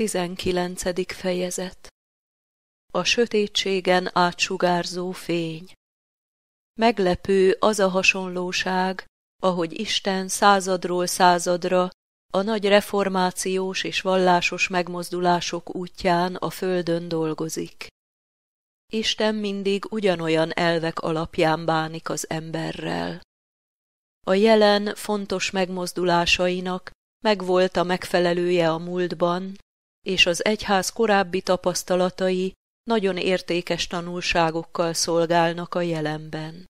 19. fejezet A sötétségen átsugárzó fény Meglepő az a hasonlóság, ahogy Isten századról századra a nagy reformációs és vallásos megmozdulások útján a földön dolgozik. Isten mindig ugyanolyan elvek alapján bánik az emberrel. A jelen fontos megmozdulásainak megvolt a megfelelője a múltban, és az egyház korábbi tapasztalatai nagyon értékes tanulságokkal szolgálnak a jelenben.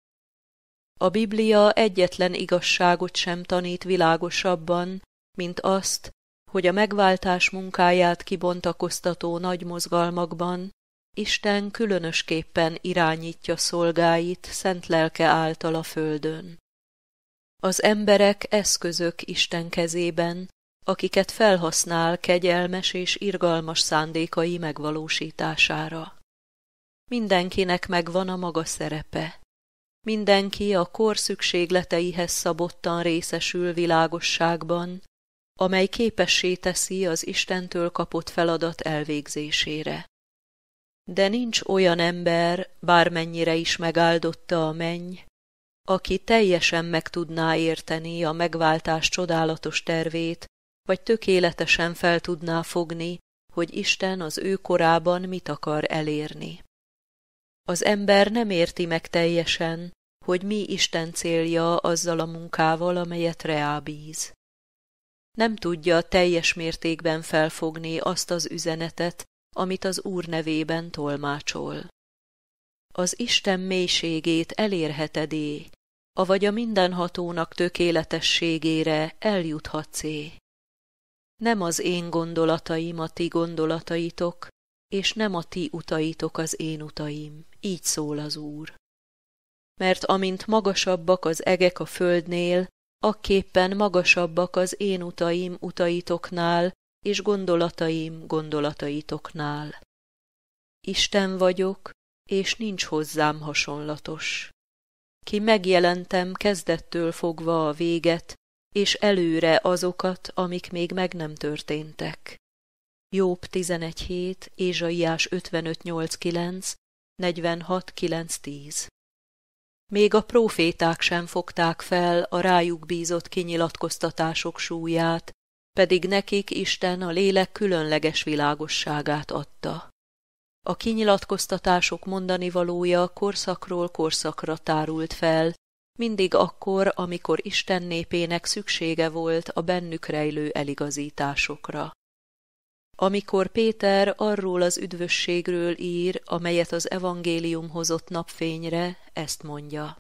A Biblia egyetlen igazságot sem tanít világosabban, mint azt, hogy a megváltás munkáját kibontakoztató nagy mozgalmakban Isten különösképpen irányítja szolgáit szent lelke által a földön. Az emberek eszközök Isten kezében, akiket felhasznál kegyelmes és irgalmas szándékai megvalósítására. Mindenkinek megvan a maga szerepe. Mindenki a kor szükségleteihez szabottan részesül világosságban, amely képessé teszi az Istentől kapott feladat elvégzésére. De nincs olyan ember, bármennyire is megáldotta a menny, aki teljesen meg tudná érteni a megváltás csodálatos tervét vagy tökéletesen fel tudná fogni, hogy Isten az ő korában mit akar elérni. Az ember nem érti meg teljesen, hogy mi Isten célja azzal a munkával, amelyet reábíz. Nem tudja teljes mértékben felfogni azt az üzenetet, amit az Úr nevében tolmácsol. Az Isten mélységét elérhetedé, avagy a mindenhatónak tökéletességére eljuthatszé. Nem az én gondolataim a ti gondolataitok, és nem a ti utaitok az én utaim, így szól az Úr. Mert amint magasabbak az egek a földnél, akképpen magasabbak az én utaim utaitoknál, és gondolataim gondolataitoknál. Isten vagyok, és nincs hozzám hasonlatos. Ki megjelentem kezdettől fogva a véget, és előre azokat, amik még meg nem történtek. Jobb 11.7, Ézsaiás 55.8.9, 46.9.10 Még a proféták sem fogták fel a rájuk bízott kinyilatkoztatások súlyát, pedig nekik Isten a lélek különleges világosságát adta. A kinyilatkoztatások mondani valója korszakról korszakra tárult fel, mindig akkor, amikor Isten népének szüksége volt a bennük rejlő eligazításokra. Amikor Péter arról az üdvösségről ír, amelyet az evangélium hozott napfényre, ezt mondja.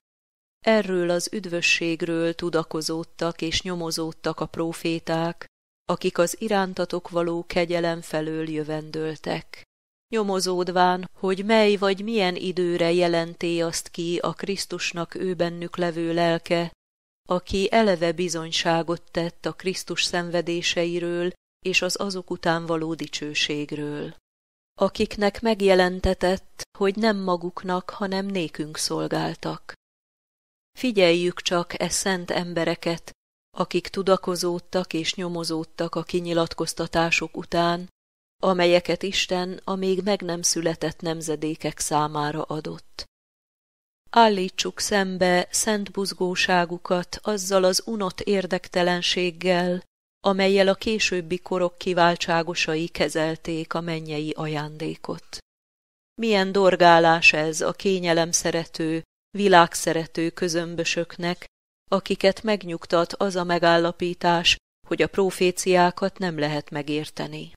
Erről az üdvösségről tudakozódtak és nyomozódtak a próféták, akik az irántatok való kegyelem felől jövendőltek nyomozódván, hogy mely vagy milyen időre jelenté azt ki a Krisztusnak ő bennük levő lelke, aki eleve bizonyságot tett a Krisztus szenvedéseiről és az azok után való dicsőségről. Akiknek megjelentetett, hogy nem maguknak, hanem nékünk szolgáltak. Figyeljük csak e szent embereket, akik tudakozódtak és nyomozódtak a kinyilatkoztatások után, amelyeket Isten a még meg nem született nemzedékek számára adott. Állítsuk szembe szent buzgóságukat azzal az unott érdektelenséggel, amelyel a későbbi korok kiváltságosai kezelték a mennyei ajándékot. Milyen dorgálás ez a kényelem szerető, világszerető közömbösöknek, akiket megnyugtat az a megállapítás, hogy a proféciákat nem lehet megérteni.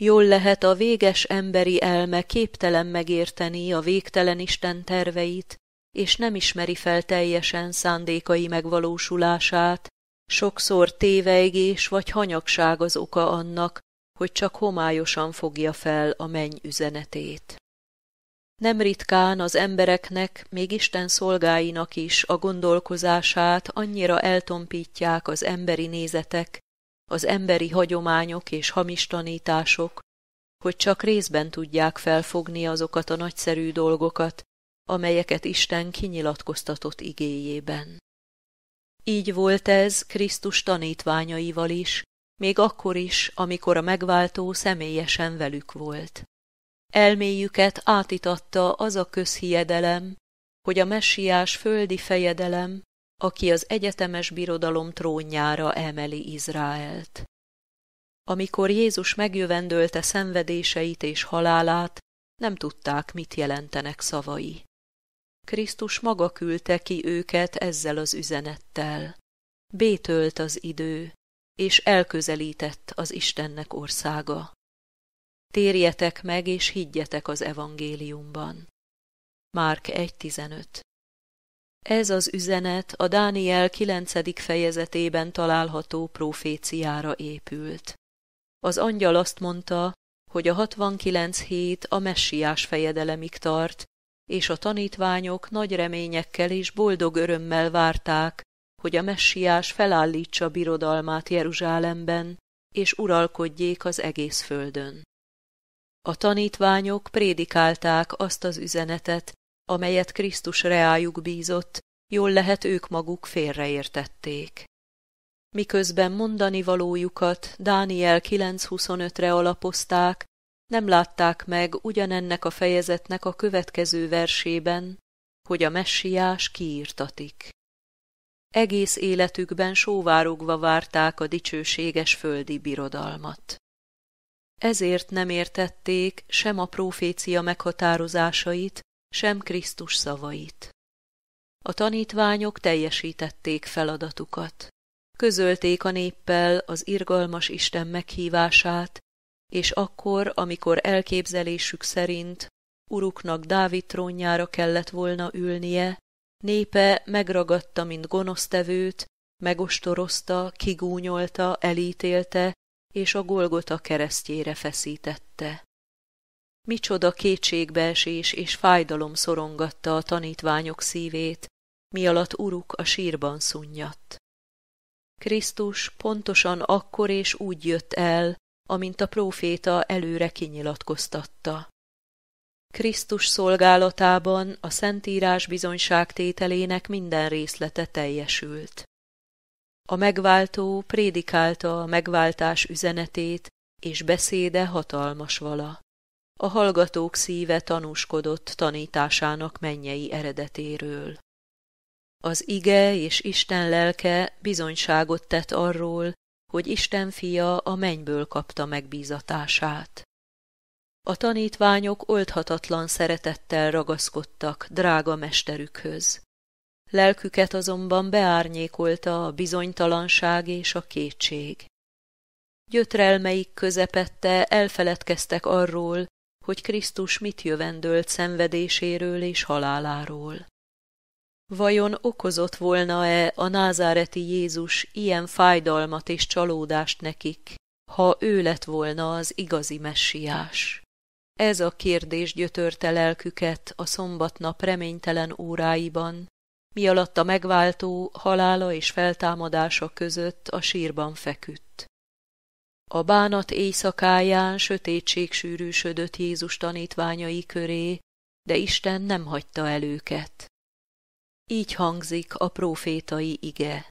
Jól lehet a véges emberi elme képtelen megérteni a végtelen Isten terveit, és nem ismeri fel teljesen szándékai megvalósulását, sokszor tévejgés vagy hanyagság az oka annak, hogy csak homályosan fogja fel a menny üzenetét. Nem ritkán az embereknek, még Isten szolgáinak is a gondolkozását annyira eltompítják az emberi nézetek, az emberi hagyományok és hamis tanítások, hogy csak részben tudják felfogni azokat a nagyszerű dolgokat, amelyeket Isten kinyilatkoztatott igéjében. Így volt ez Krisztus tanítványaival is, még akkor is, amikor a megváltó személyesen velük volt. Elméjüket átitatta az a közhiedelem, hogy a messiás földi fejedelem aki az egyetemes birodalom trónjára emeli Izraelt. Amikor Jézus megjövendölte szenvedéseit és halálát, nem tudták, mit jelentenek szavai. Krisztus maga küldte ki őket ezzel az üzenettel. Bétölt az idő, és elközelített az Istennek országa. Térjetek meg, és higgyetek az evangéliumban. Márk 1.15 ez az üzenet a Dániel 9. fejezetében található proféciára épült. Az angyal azt mondta, hogy a 69 hét a messiás fejedelemig tart, és a tanítványok nagy reményekkel és boldog örömmel várták, hogy a messiás felállítsa birodalmát Jeruzsálemben, és uralkodjék az egész földön. A tanítványok prédikálták azt az üzenetet, amelyet Krisztus reájuk bízott, jól lehet ők maguk félreértették. Miközben mondani valójukat Dániel 9.25-re alapozták, nem látták meg ugyanennek a fejezetnek a következő versében, hogy a messiás kiírtatik. Egész életükben sóvárogva várták a dicsőséges földi birodalmat. Ezért nem értették sem a profécia meghatározásait, sem Krisztus szavait. A tanítványok teljesítették feladatukat. Közölték a néppel az irgalmas Isten meghívását, és akkor, amikor elképzelésük szerint uruknak Dávid trónjára kellett volna ülnie, népe megragadta, mint gonosztevőt, megostorozta, kigúnyolta, elítélte, és a Golgota keresztjére feszítette. Micsoda kétségbeesés és fájdalom szorongatta a tanítványok szívét, mi alatt uruk a sírban szunnyadt. Krisztus pontosan akkor és úgy jött el, amint a próféta előre kinyilatkoztatta. Krisztus szolgálatában a Szentírás bizonyságtételének minden részlete teljesült. A megváltó prédikálta a megváltás üzenetét, és beszéde hatalmas vala a hallgatók szíve tanúskodott tanításának mennyei eredetéről. Az ige és Isten lelke bizonyságot tett arról, hogy Isten fia a mennyből kapta megbízatását. A tanítványok oldhatatlan szeretettel ragaszkodtak drága mesterükhöz. Lelküket azonban beárnyékolta a bizonytalanság és a kétség. Gyötrelmeik közepette elfeledkeztek arról, hogy Krisztus mit jövendőlt szenvedéséről és haláláról. Vajon okozott volna-e a názáreti Jézus ilyen fájdalmat és csalódást nekik, ha ő lett volna az igazi messiás? Ez a kérdés gyötörte lelküket a szombatnap reménytelen óráiban, mi alatt a megváltó halála és feltámadása között a sírban feküdt. A bánat éjszakáján sötétség sűrűsödött Jézus tanítványai köré, de Isten nem hagyta el őket. Így hangzik a profétai ige.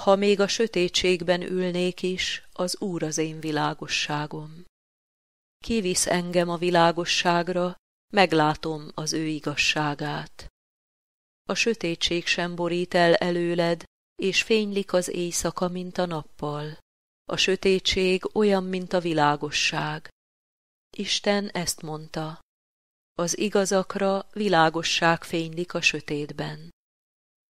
Ha még a sötétségben ülnék is, az Úr az én világosságom. Kivisz engem a világosságra, meglátom az ő igazságát. A sötétség sem borít el előled, és fénylik az éjszaka, mint a nappal a sötétség olyan, mint a világosság. Isten ezt mondta. Az igazakra világosság fénylik a sötétben.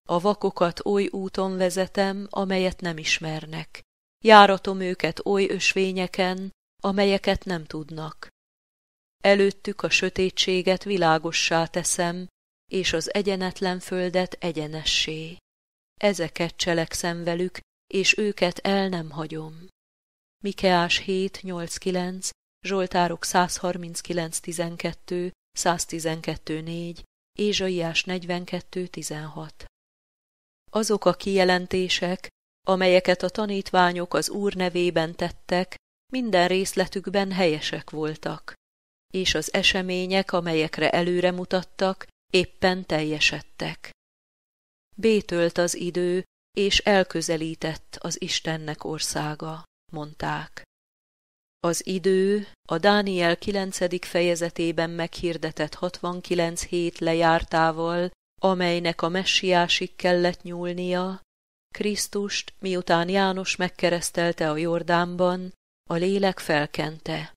A vakokat oly úton vezetem, amelyet nem ismernek. Járatom őket oly ösvényeken, amelyeket nem tudnak. Előttük a sötétséget világossá teszem, és az egyenetlen földet egyenessé. Ezeket cselekszem velük, és őket el nem hagyom. Mikeás 7, 8, 9, Zsoltárok 139, 12, 112, 4, Ézsaiás 42, 16. Azok a kijelentések, amelyeket a tanítványok az Úr nevében tettek, minden részletükben helyesek voltak, és az események, amelyekre előre mutattak, éppen teljesedtek. Bétölt az idő, és elközelített az Istennek országa mondták. Az idő a Dániel 9. fejezetében meghirdetett 69 hét lejártával, amelynek a messiásig kellett nyúlnia, Krisztust, miután János megkeresztelte a Jordánban, a lélek felkente,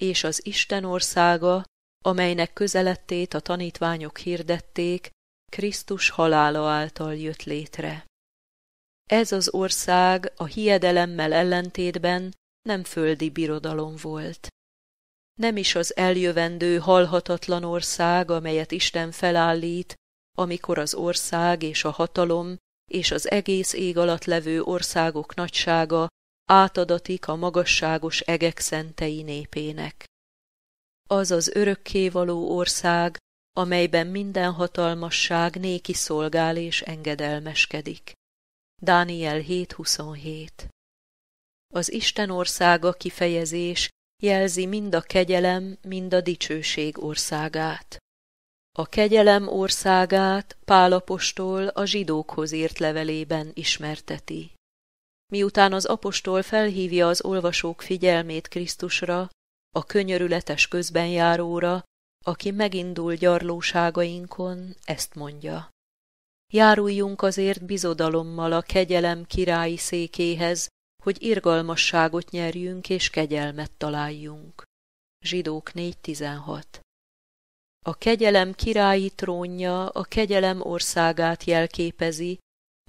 és az Isten országa, amelynek közelettét a tanítványok hirdették, Krisztus halála által jött létre. Ez az ország a hiedelemmel ellentétben nem földi birodalom volt. Nem is az eljövendő halhatatlan ország, amelyet Isten felállít, amikor az ország és a hatalom és az egész ég alatt levő országok nagysága átadatik a magasságos egek szentei népének. Az az örökkévaló ország, amelyben minden hatalmasság néki szolgál és engedelmeskedik. Dániel 7.27 Az Isten országa kifejezés jelzi mind a kegyelem, mind a dicsőség országát. A kegyelem országát Pálapostól a zsidókhoz írt levelében ismerteti. Miután az apostol felhívja az olvasók figyelmét Krisztusra, a könyörületes közbenjáróra, aki megindul gyarlóságainkon, ezt mondja. Járuljunk azért bizodalommal a kegyelem királyi székéhez, hogy irgalmasságot nyerjünk és kegyelmet találjunk. Zsidók 4.16 A kegyelem királyi trónja a kegyelem országát jelképezi,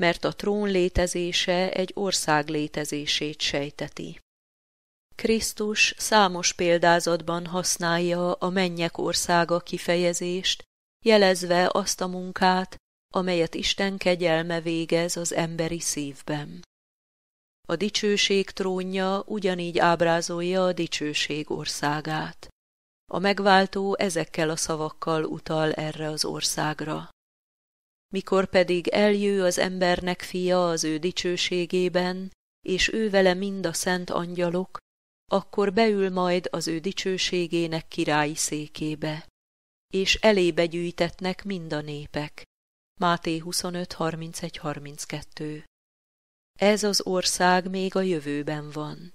mert a trón létezése egy ország létezését sejteti. Krisztus számos példázatban használja a mennyek országa kifejezést, jelezve azt a munkát, amelyet Isten kegyelme végez az emberi szívben. A dicsőség trónja ugyanígy ábrázolja a dicsőség országát. A megváltó ezekkel a szavakkal utal erre az országra. Mikor pedig eljő az embernek fia az ő dicsőségében, és ő vele mind a szent angyalok, akkor beül majd az ő dicsőségének királyi székébe, és elébe gyűjtetnek mind a népek, Máté 25.31.32 Ez az ország még a jövőben van.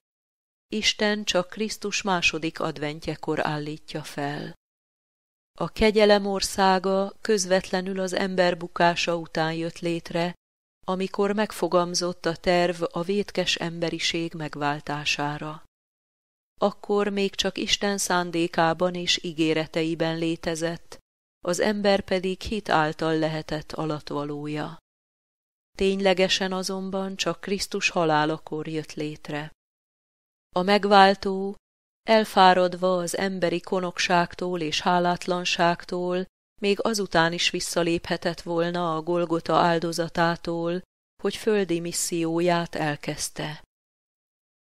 Isten csak Krisztus második adventjekor állítja fel. A kegyelem országa közvetlenül az ember bukása után jött létre, amikor megfogamzott a terv a vétkes emberiség megváltására. Akkor még csak Isten szándékában és ígéreteiben létezett, az ember pedig hit által lehetett alatvalója. Ténylegesen azonban csak Krisztus halálakor jött létre. A megváltó, elfáradva az emberi konokságtól és hálátlanságtól, még azután is visszaléphetett volna a Golgota áldozatától, hogy földi misszióját elkezdte.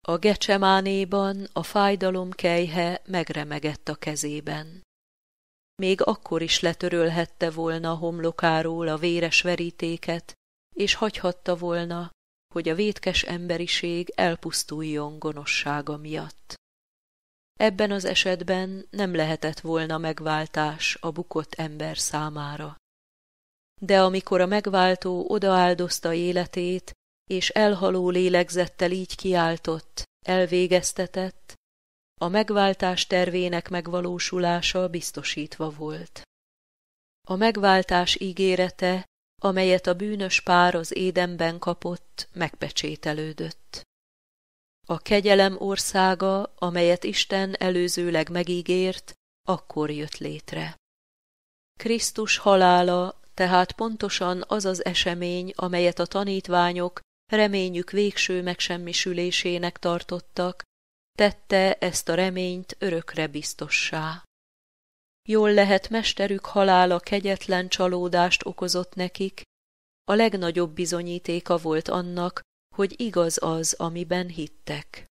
A gecsemánéban a fájdalom kejhe megremegett a kezében még akkor is letörölhette volna a homlokáról a véres verítéket, és hagyhatta volna, hogy a vétkes emberiség elpusztuljon gonossága miatt. Ebben az esetben nem lehetett volna megváltás a bukott ember számára. De amikor a megváltó odaáldozta életét, és elhaló lélegzettel így kiáltott, elvégeztetett, a megváltás tervének megvalósulása biztosítva volt. A megváltás ígérete, amelyet a bűnös pár az édenben kapott, megpecsételődött. A kegyelem országa, amelyet Isten előzőleg megígért, akkor jött létre. Krisztus halála tehát pontosan az az esemény, amelyet a tanítványok reményük végső megsemmisülésének tartottak, tette ezt a reményt örökre biztossá. Jól lehet mesterük halála kegyetlen csalódást okozott nekik, a legnagyobb bizonyítéka volt annak, hogy igaz az, amiben hittek.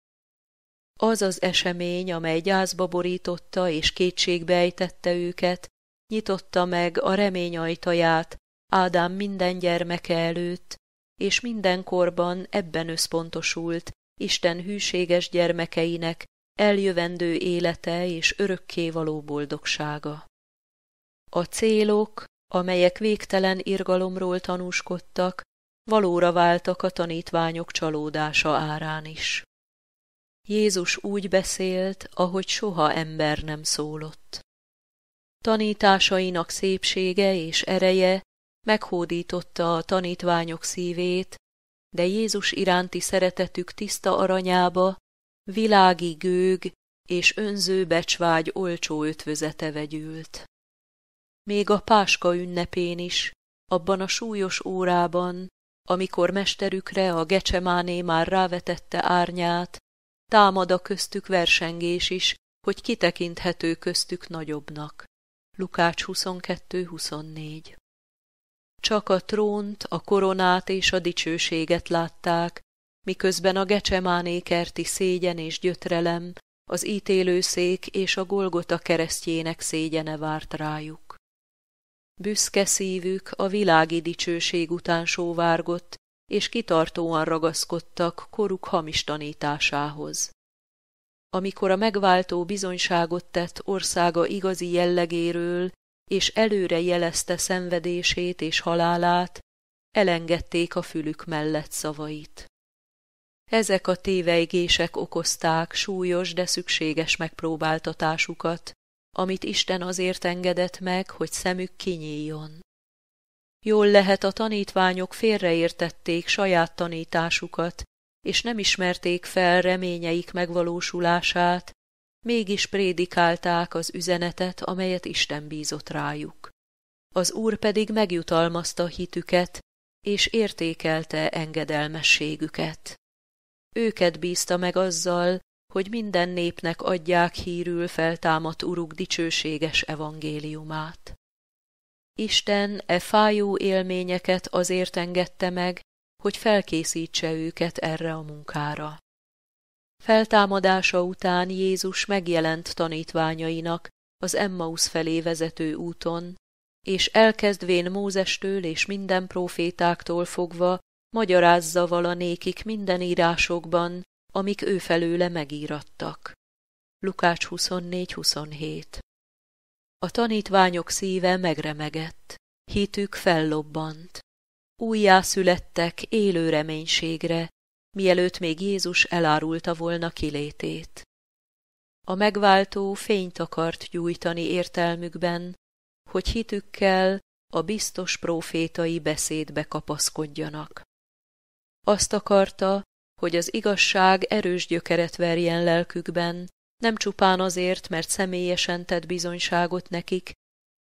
Az az esemény, amely gyászba borította és kétségbe ejtette őket, nyitotta meg a remény ajtaját Ádám minden gyermeke előtt, és mindenkorban ebben összpontosult, Isten hűséges gyermekeinek eljövendő élete és való boldogsága. A célok, amelyek végtelen irgalomról tanúskodtak, valóra váltak a tanítványok csalódása árán is. Jézus úgy beszélt, ahogy soha ember nem szólott. Tanításainak szépsége és ereje meghódította a tanítványok szívét, de Jézus iránti szeretetük tiszta aranyába világi gőg és önző becsvágy olcsó ötvözete vegyült. Még a páska ünnepén is, abban a súlyos órában, amikor mesterükre a gecsemáné már rávetette árnyát, támad a köztük versengés is, hogy kitekinthető köztük nagyobbnak. Lukács 22-24 csak a trónt, a koronát és a dicsőséget látták, miközben a gecsemáné kerti szégyen és gyötrelem, az ítélőszék és a Golgota keresztjének szégyene várt rájuk. Büszke szívük a világi dicsőség után sóvárgott, és kitartóan ragaszkodtak koruk hamis tanításához. Amikor a megváltó bizonyságot tett országa igazi jellegéről és előre jelezte szenvedését és halálát, elengedték a fülük mellett szavait. Ezek a téveigések okozták súlyos, de szükséges megpróbáltatásukat, amit Isten azért engedett meg, hogy szemük kinyíljon. Jól lehet a tanítványok félreértették saját tanításukat, és nem ismerték fel reményeik megvalósulását, mégis prédikálták az üzenetet, amelyet Isten bízott rájuk. Az Úr pedig megjutalmazta hitüket, és értékelte engedelmességüket. Őket bízta meg azzal, hogy minden népnek adják hírül feltámadt uruk dicsőséges evangéliumát. Isten e fájó élményeket azért engedte meg, hogy felkészítse őket erre a munkára. Feltámadása után Jézus megjelent tanítványainak az Emmaus felé vezető úton, és elkezdvén Mózestől és minden profétáktól fogva magyarázza vala nékik minden írásokban, amik ő felőle megírattak. Lukács 24-27 A tanítványok szíve megremegett, hitük fellobbant. Újjászülettek élő reménységre, mielőtt még Jézus elárulta volna kilétét. A megváltó fényt akart gyújtani értelmükben, hogy hitükkel a biztos prófétai beszédbe kapaszkodjanak. Azt akarta, hogy az igazság erős gyökeret verjen lelkükben, nem csupán azért, mert személyesen tett bizonyságot nekik,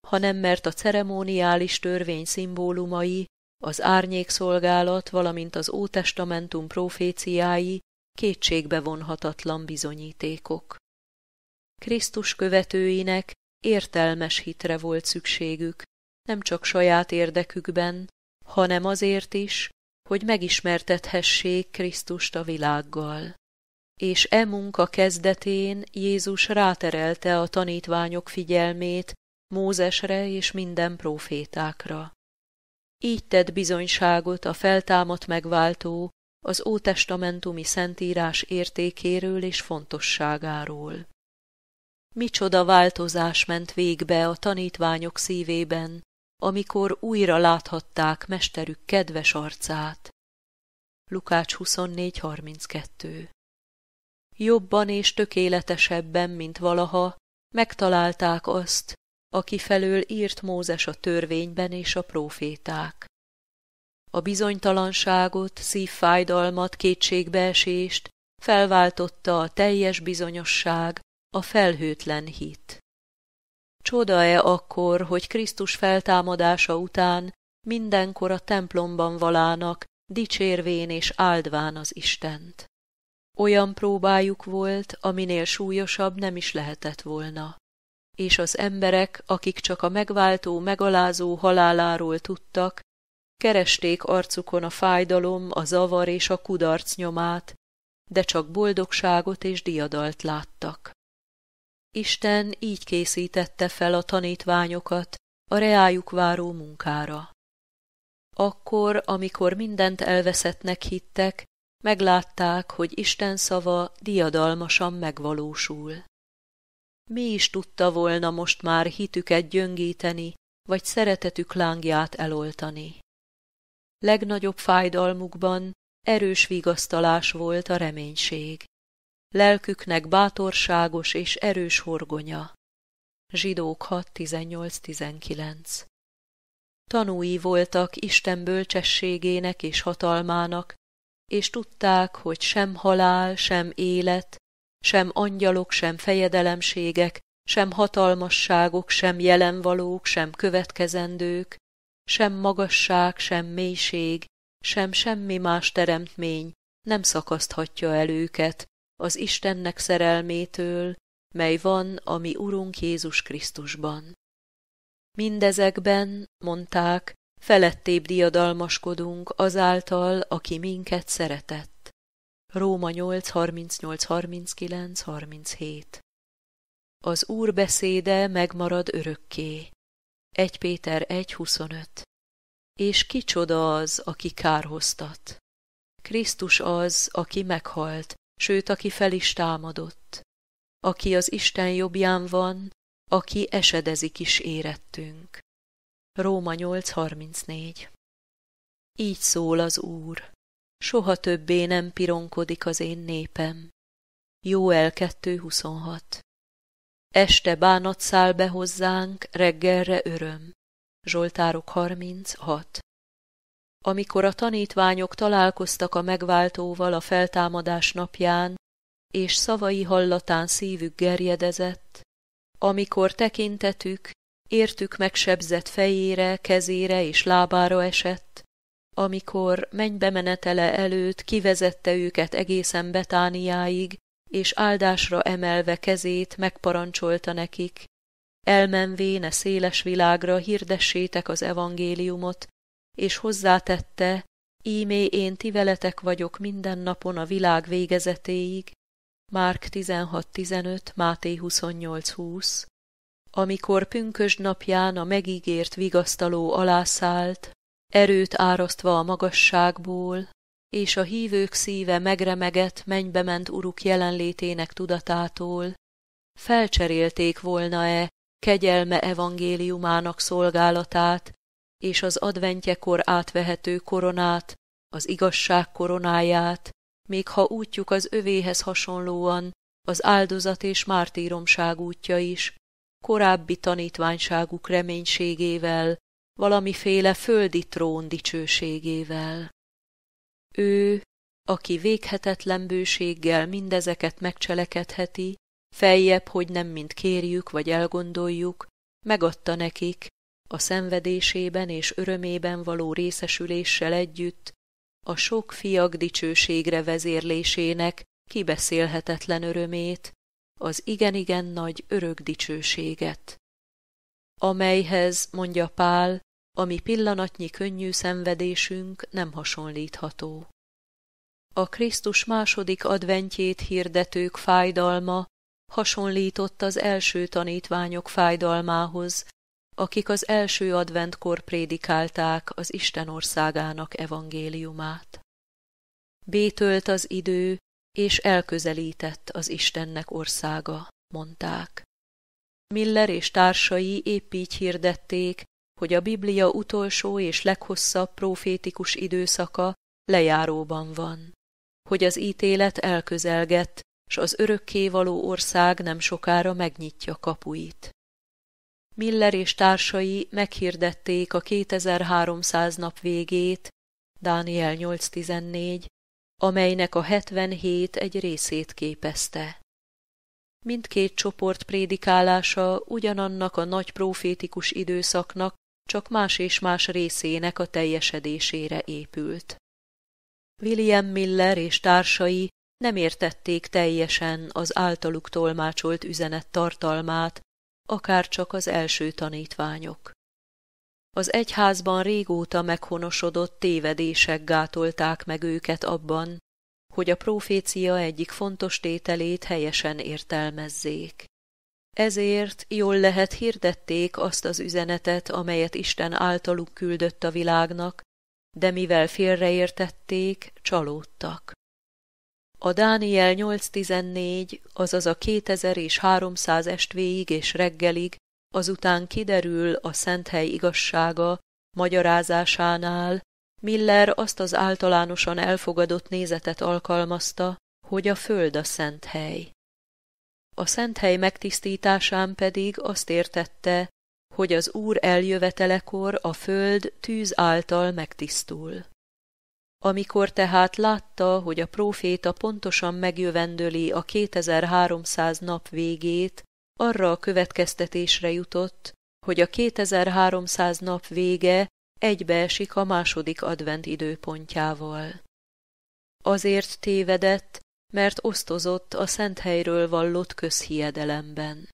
hanem mert a ceremoniális törvény szimbólumai az árnyékszolgálat, valamint az Ótestamentum proféciái kétségbe vonhatatlan bizonyítékok. Krisztus követőinek értelmes hitre volt szükségük, nem csak saját érdekükben, hanem azért is, hogy megismertethessék Krisztust a világgal. És e munka kezdetén Jézus ráterelte a tanítványok figyelmét Mózesre és minden profétákra. Így tett bizonyságot a feltámadt megváltó az ótestamentumi szentírás értékéről és fontosságáról. Micsoda változás ment végbe a tanítványok szívében, amikor újra láthatták mesterük kedves arcát. Lukács 24.32 Jobban és tökéletesebben, mint valaha, megtalálták azt, aki felől írt Mózes a törvényben és a próféták. A bizonytalanságot, szívfájdalmat, kétségbeesést felváltotta a teljes bizonyosság, a felhőtlen hit. Csoda-e akkor, hogy Krisztus feltámadása után mindenkor a templomban valának, dicsérvén és áldván az Istent. Olyan próbájuk volt, aminél súlyosabb nem is lehetett volna és az emberek, akik csak a megváltó, megalázó haláláról tudtak, keresték arcukon a fájdalom, a zavar és a kudarc nyomát, de csak boldogságot és diadalt láttak. Isten így készítette fel a tanítványokat a reájuk váró munkára. Akkor, amikor mindent elveszettnek hittek, meglátták, hogy Isten szava diadalmasan megvalósul. Mi is tudta volna most már hitüket gyöngíteni, vagy szeretetük lángját eloltani. Legnagyobb fájdalmukban erős vigasztalás volt a reménység. Lelküknek bátorságos és erős horgonya. Zsidók 6.18-19 Tanúi voltak Isten bölcsességének és hatalmának, és tudták, hogy sem halál, sem élet, sem angyalok, sem fejedelemségek, sem hatalmasságok, sem jelenvalók, sem következendők, sem magasság, sem mélység, sem semmi más teremtmény nem szakaszthatja el őket az Istennek szerelmétől, mely van a mi Urunk Jézus Krisztusban. Mindezekben, mondták, felettébb diadalmaskodunk azáltal, aki minket szeretett. Róma 8, 38, 39, 37 Az Úr beszéde megmarad örökké. 1 Péter 1, 25 És kicsoda az, aki kárhoztat? Krisztus az, aki meghalt, sőt, aki fel is támadott. Aki az Isten jobbján van, aki esedezik is érettünk. Róma 8.34 Így szól az Úr soha többé nem pironkodik az én népem. el 2.26 Este bánat száll be hozzánk, reggelre öröm. Zsoltárok 36 Amikor a tanítványok találkoztak a megváltóval a feltámadás napján, és szavai hallatán szívük gerjedezett, amikor tekintetük, értük megsebzett fejére, kezére és lábára esett, amikor menny bemenetele előtt kivezette őket egészen Betániáig, és áldásra emelve kezét megparancsolta nekik, elmenvén széles világra hirdessétek az evangéliumot, és hozzátette, ímé én ti veletek vagyok minden napon a világ végezetéig, Márk 16.15, Máté 28.20, amikor pünkös napján a megígért vigasztaló alászállt, erőt árasztva a magasságból, és a hívők szíve megremegett, mennybe ment uruk jelenlétének tudatától, felcserélték volna-e kegyelme evangéliumának szolgálatát és az adventjekor átvehető koronát, az igazság koronáját, még ha útjuk az övéhez hasonlóan az áldozat és mártíromság útja is, korábbi tanítványságuk reménységével, valamiféle földi trón dicsőségével. Ő, aki véghetetlen bőséggel mindezeket megcselekedheti, feljebb, hogy nem mint kérjük vagy elgondoljuk, megadta nekik, a szenvedésében és örömében való részesüléssel együtt, a sok fiak dicsőségre vezérlésének kibeszélhetetlen örömét, az igen-igen nagy örök dicsőséget amelyhez, mondja Pál, a mi pillanatnyi könnyű szenvedésünk nem hasonlítható. A Krisztus második adventjét hirdetők fájdalma hasonlított az első tanítványok fájdalmához, akik az első adventkor prédikálták az Isten országának evangéliumát. Bétölt az idő, és elközelített az Istennek országa, mondták. Miller és társai épp így hirdették, hogy a Biblia utolsó és leghosszabb profétikus időszaka lejáróban van, hogy az ítélet elközelgett, s az örökkévaló ország nem sokára megnyitja kapuit. Miller és társai meghirdették a 2300 nap végét, Dániel 8.14, amelynek a 77 egy részét képezte. Mindkét csoport prédikálása ugyanannak a nagy profétikus időszaknak, csak más és más részének a teljesedésére épült. William Miller és társai nem értették teljesen az általuk tolmácsolt üzenet tartalmát, akár csak az első tanítványok. Az egyházban régóta meghonosodott tévedések gátolták meg őket abban, hogy a profécia egyik fontos tételét helyesen értelmezzék. Ezért jól lehet hirdették azt az üzenetet, amelyet Isten általuk küldött a világnak, de mivel félreértették, csalódtak. A Dániel 8.14, azaz a 2000 és 300 estvéig és reggelig, azután kiderül a szent hely igazsága magyarázásánál, Miller azt az általánosan elfogadott nézetet alkalmazta, hogy a föld a szent hely. A szent hely megtisztításán pedig azt értette, hogy az Úr eljövetelekor a föld tűz által megtisztul. Amikor tehát látta, hogy a próféta pontosan megjövendöli a 2300 nap végét, arra a következtetésre jutott, hogy a 2300 nap vége egybeesik a második advent időpontjával. Azért tévedett, mert osztozott a szent helyről vallott közhiedelemben.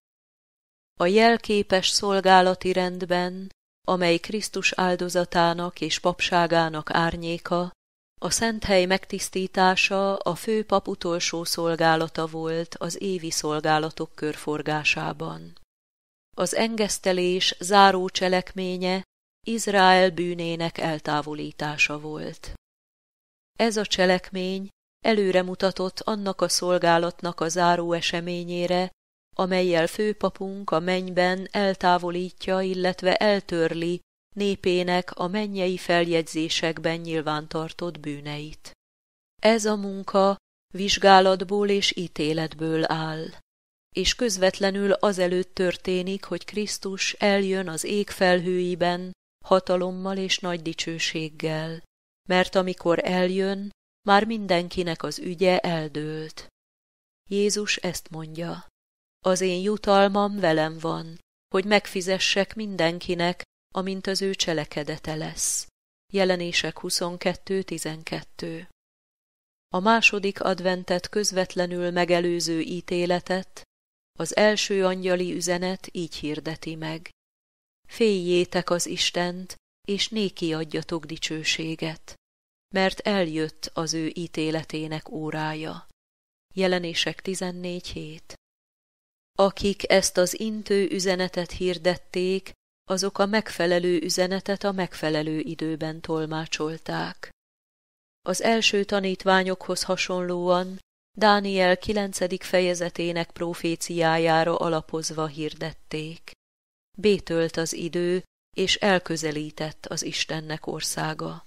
A jelképes szolgálati rendben, amely Krisztus áldozatának és papságának árnyéka, a szenthely megtisztítása a fő pap utolsó szolgálata volt az évi szolgálatok körforgásában. Az engesztelés záró cselekménye Izrael bűnének eltávolítása volt. Ez a cselekmény előre mutatott annak a szolgálatnak a záró eseményére, amelyel főpapunk a mennyben eltávolítja, illetve eltörli népének a mennyei feljegyzésekben nyilvántartott bűneit. Ez a munka vizsgálatból és ítéletből áll, és közvetlenül azelőtt történik, hogy Krisztus eljön az ég felhőiben, hatalommal és nagy dicsőséggel, mert amikor eljön, már mindenkinek az ügye eldőlt. Jézus ezt mondja, az én jutalmam velem van, hogy megfizessek mindenkinek, amint az ő cselekedete lesz. Jelenések 22.12 A második adventet közvetlenül megelőző ítéletet az első angyali üzenet így hirdeti meg féljétek az Istent, és néki adjatok dicsőséget, mert eljött az ő ítéletének órája. Jelenések 14 hét. Akik ezt az intő üzenetet hirdették, azok a megfelelő üzenetet a megfelelő időben tolmácsolták. Az első tanítványokhoz hasonlóan Dániel 9. fejezetének proféciájára alapozva hirdették bétölt az idő, és elközelített az Istennek országa.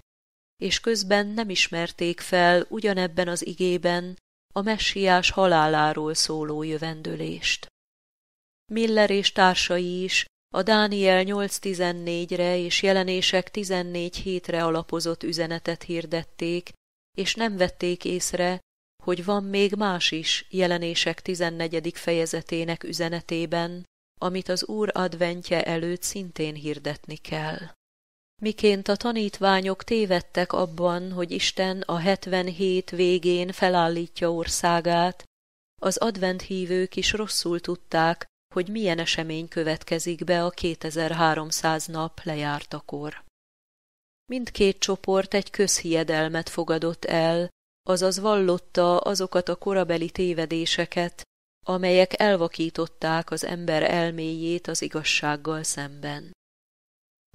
És közben nem ismerték fel ugyanebben az igében a messiás haláláról szóló jövendőlést. Miller és társai is a Dániel 8.14-re és jelenések 14 hétre alapozott üzenetet hirdették, és nem vették észre, hogy van még más is jelenések 14. fejezetének üzenetében, amit az Úr adventje előtt szintén hirdetni kell. Miként a tanítványok tévedtek abban, hogy Isten a 77 végén felállítja országát, az advent hívők is rosszul tudták, hogy milyen esemény következik be a 2300 nap lejártakor. Mindkét csoport egy közhiedelmet fogadott el, azaz vallotta azokat a korabeli tévedéseket, amelyek elvakították az ember elméjét az igazsággal szemben.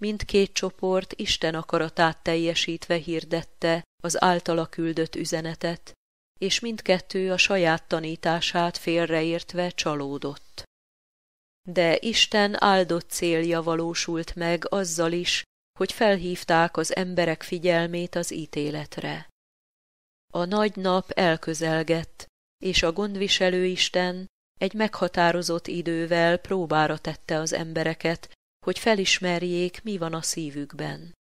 Mindkét csoport Isten akaratát teljesítve hirdette az általa küldött üzenetet, és mindkettő a saját tanítását félreértve csalódott. De Isten áldott célja valósult meg azzal is, hogy felhívták az emberek figyelmét az ítéletre. A nagy nap elközelgett, és a gondviselő Isten egy meghatározott idővel próbára tette az embereket, hogy felismerjék, mi van a szívükben.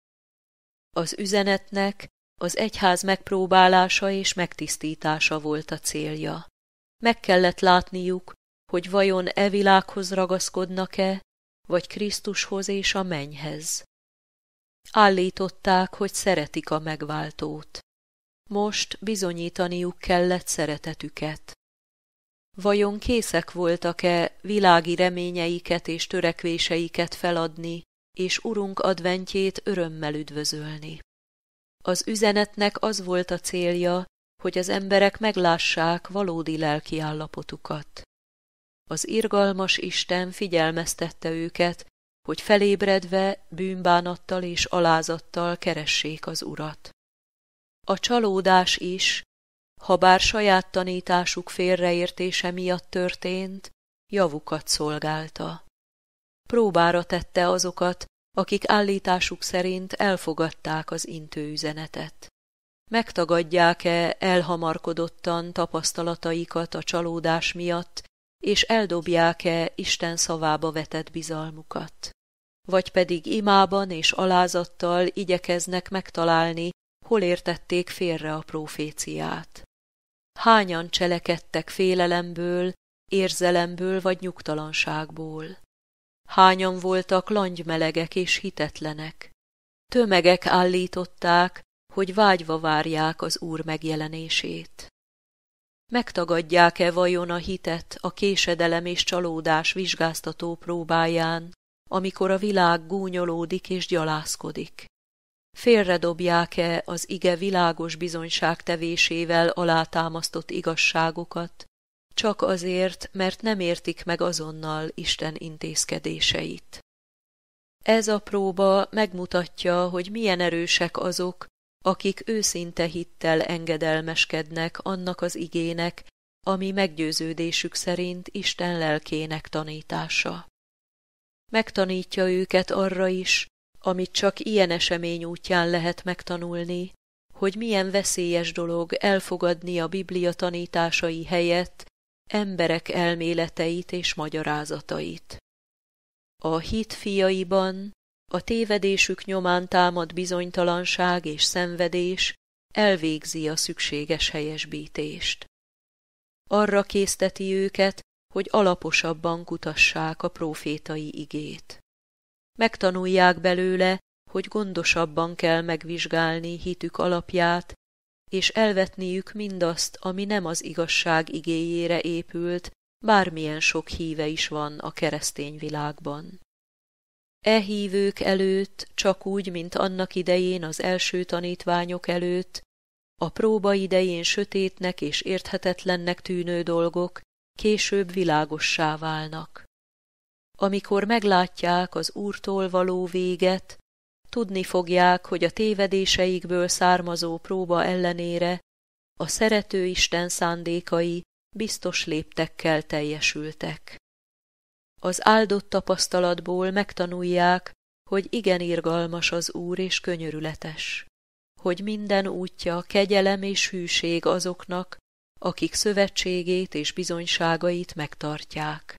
Az üzenetnek az egyház megpróbálása és megtisztítása volt a célja. Meg kellett látniuk, hogy vajon e világhoz ragaszkodnak-e, vagy Krisztushoz és a mennyhez. Állították, hogy szeretik a megváltót. Most bizonyítaniuk kellett szeretetüket. Vajon készek voltak-e világi reményeiket és törekvéseiket feladni, és Urunk adventjét örömmel üdvözölni? Az üzenetnek az volt a célja, hogy az emberek meglássák valódi lelki állapotukat. Az irgalmas Isten figyelmeztette őket, hogy felébredve bűnbánattal és alázattal keressék az Urat a csalódás is, ha bár saját tanításuk félreértése miatt történt, javukat szolgálta. Próbára tette azokat, akik állításuk szerint elfogadták az üzenetet. Megtagadják-e elhamarkodottan tapasztalataikat a csalódás miatt, és eldobják-e Isten szavába vetett bizalmukat? Vagy pedig imában és alázattal igyekeznek megtalálni hol értették félre a proféciát. Hányan cselekedtek félelemből, érzelemből vagy nyugtalanságból. Hányan voltak langymelegek és hitetlenek. Tömegek állították, hogy vágyva várják az Úr megjelenését. Megtagadják-e vajon a hitet a késedelem és csalódás vizsgáztató próbáján, amikor a világ gúnyolódik és gyalászkodik? félredobják-e az ige világos bizonyság tevésével alátámasztott igazságokat, csak azért, mert nem értik meg azonnal Isten intézkedéseit. Ez a próba megmutatja, hogy milyen erősek azok, akik őszinte hittel engedelmeskednek annak az igének, ami meggyőződésük szerint Isten lelkének tanítása. Megtanítja őket arra is, amit csak ilyen esemény útján lehet megtanulni, hogy milyen veszélyes dolog elfogadni a Biblia tanításai helyett emberek elméleteit és magyarázatait. A hit fiaiban a tévedésük nyomán támad bizonytalanság és szenvedés elvégzi a szükséges helyesbítést. Arra készteti őket, hogy alaposabban kutassák a profétai igét. Megtanulják belőle, hogy gondosabban kell megvizsgálni hitük alapját, és elvetniük mindazt, ami nem az igazság igéjére épült, bármilyen sok híve is van a keresztény világban. E hívők előtt, csak úgy, mint annak idején az első tanítványok előtt, a próba idején sötétnek és érthetetlennek tűnő dolgok később világossá válnak. Amikor meglátják az Úrtól való véget, tudni fogják, hogy a tévedéseikből származó próba ellenére a szerető Isten szándékai biztos léptekkel teljesültek. Az áldott tapasztalatból megtanulják, hogy igen irgalmas az Úr és könyörületes, hogy minden útja kegyelem és hűség azoknak, akik szövetségét és bizonyságait megtartják.